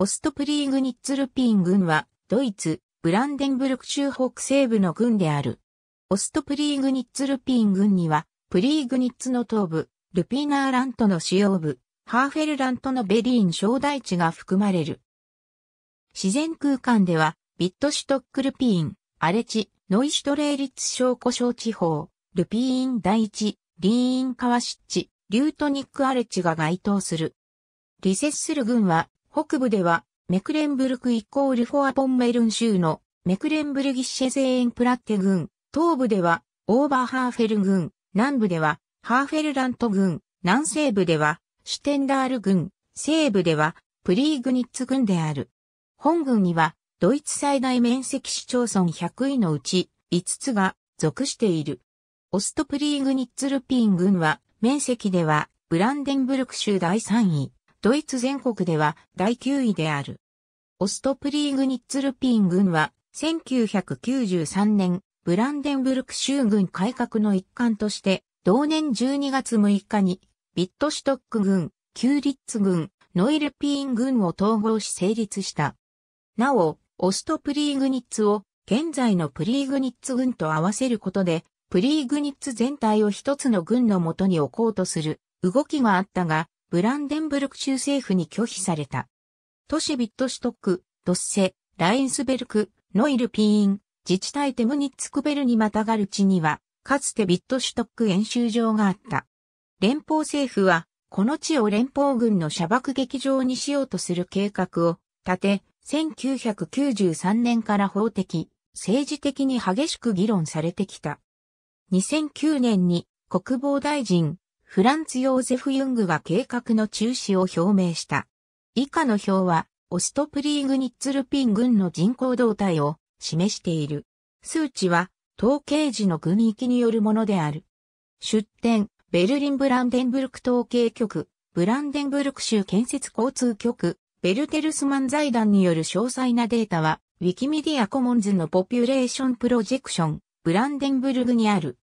オストプリーグニッツルピン郡は、ドイツ、ブランデンブルク州北西部の郡である。オストプリーグニッツルピン郡には、プリーグニッツの東部、ルピーナーラントの主要部、ハーフェルラントのベリーン小大地が含まれる。自然空間では、ビットシュトックルピーン、アレチ、ノイシュトレーリッツ小古小地方、ルピーン大地、リーンカワシッチ、リュートニックアレチが該当する。リセッスル軍は北部では、メクレンブルクイコールフォアポンメルン州のメクレンブルギッシェゼーンプラッテ郡、東部ではオーバーハーフェル郡、南部ではハーフェルラント郡、南西部ではシュテンダール郡、西部ではプリーグニッツ郡である。本郡にはドイツ最大面積市町村100位のうち5つが属している。オストプリーグニッツルピン郡は面積ではブランデンブルク州第3位。ドイツ全国では第9位である。オストプリーグニッツルピン軍は、1993年、ブランデンブルク州軍改革の一環として、同年12月6日に、ビットシュトック軍、キューリッツ軍、ノイルピーン軍を統合し成立した。なお、オストプリーグニッツを現在のプリーグニッツ軍と合わせることで、プリーグニッツ全体を一つの軍のもとに置こうとする動きがあったが、ブランデンブルク州政府に拒否された。都市ビットシュトック、ドッセ、ラインスベルク、ノイルピーン、自治体テムニッツクベルにまたがる地には、かつてビットシュトック演習場があった。連邦政府は、この地を連邦軍の射爆劇場にしようとする計画を立て、1993年から法的、政治的に激しく議論されてきた。2009年に国防大臣、フランツ・ヨーゼフ・ユングは計画の中止を表明した。以下の表は、オストプリーグニッツルピン軍の人口動態を示している。数値は、統計時の軍域によるものである。出展、ベルリン・ブランデンブルク統計局、ブランデンブルク州建設交通局、ベルテルスマン財団による詳細なデータは、ウィキメディアコモンズのポピュレーションプロジェクション、ブランデンブルグにある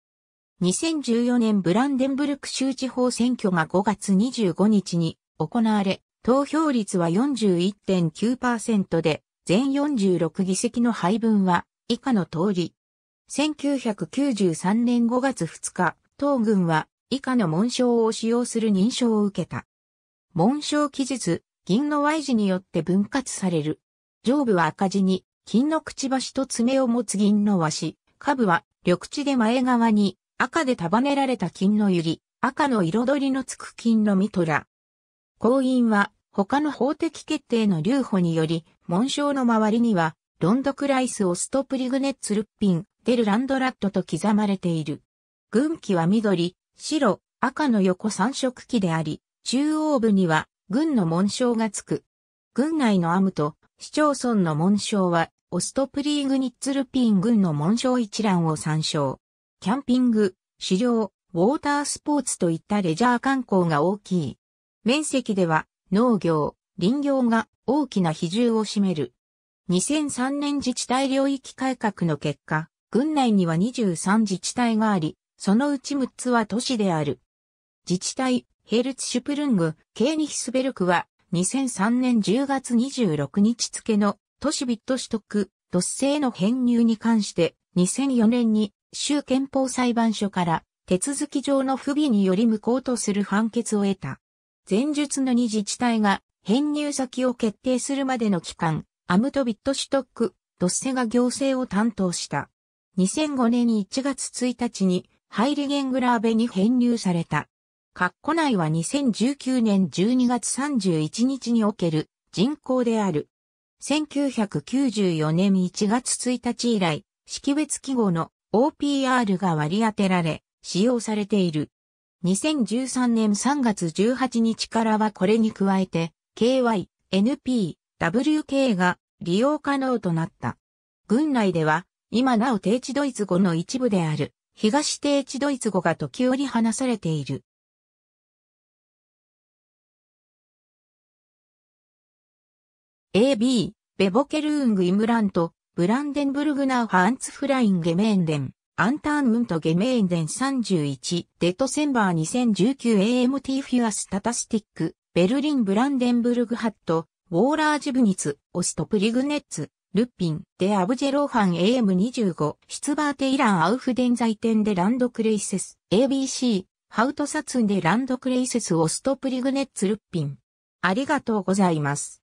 2014年ブランデンブルク州地方選挙が5月25日に行われ、投票率は41.9%で、全46議席の配分は以下の通り。1993年5月2日、当軍は以下の紋章を使用する認証を受けた。紋章記述、銀の Y 字によって分割される。上部は赤字に、金のくちばしと爪を持つ銀の和紙、下部は緑地で前側に赤で束ねられた金の百合、赤の彩りのつく金のミトラ。後院は他の法的決定の留保により、紋章の周りには、ロンドクライス・オスト・プリグネッツ・ルッピン、デル・ランドラットと刻まれている。軍旗は緑、白、赤の横三色旗であり、中央部には軍の紋章がつく。軍内のアムと市町村の紋章は、オストプリーグニッツルピン軍の紋章一覧を参照。キャンピング、狩猟、ウォータースポーツといったレジャー観光が大きい。面積では農業、林業が大きな比重を占める。2003年自治体領域改革の結果、郡内には23自治体があり、そのうち6つは都市である。自治体、ヘルツシュプルング、ケーニヒスベルクは、2003年10月26日付の都市ビット取得、都市制の編入に関して、2004年に州憲法裁判所から手続き上の不備により無効とする判決を得た。前述の2自治体が編入先を決定するまでの期間、アムトビットシュトック、ドッセが行政を担当した。2005年1月1日にハイリゲングラーベに編入された。括弧内は2019年12月31日における人口である。1994年1月1日以来、識別記号の OPR が割り当てられ、使用されている。2013年3月18日からはこれに加えて、KY、NP、WK が利用可能となった。軍内では、今なお低地ドイツ語の一部である、東低地ドイツ語が時折話されている。AB、ベボケルーング・イムラント、ブランデンブルグナーハンツフラインゲメーンデン、アンターンウントゲメーンデン31、デトセンバー 2019AMT フュアスタタスティック、ベルリンブランデンブルグハット、ウォーラージブニツ、オストプリグネッツ、ルッピン、デアブジェローファン AM25、シツバーテイランアウフデン在店でランドクレイセス、ABC、ハウトサツンでランドクレイセスオストプリグネッツルッピン。ありがとうございます。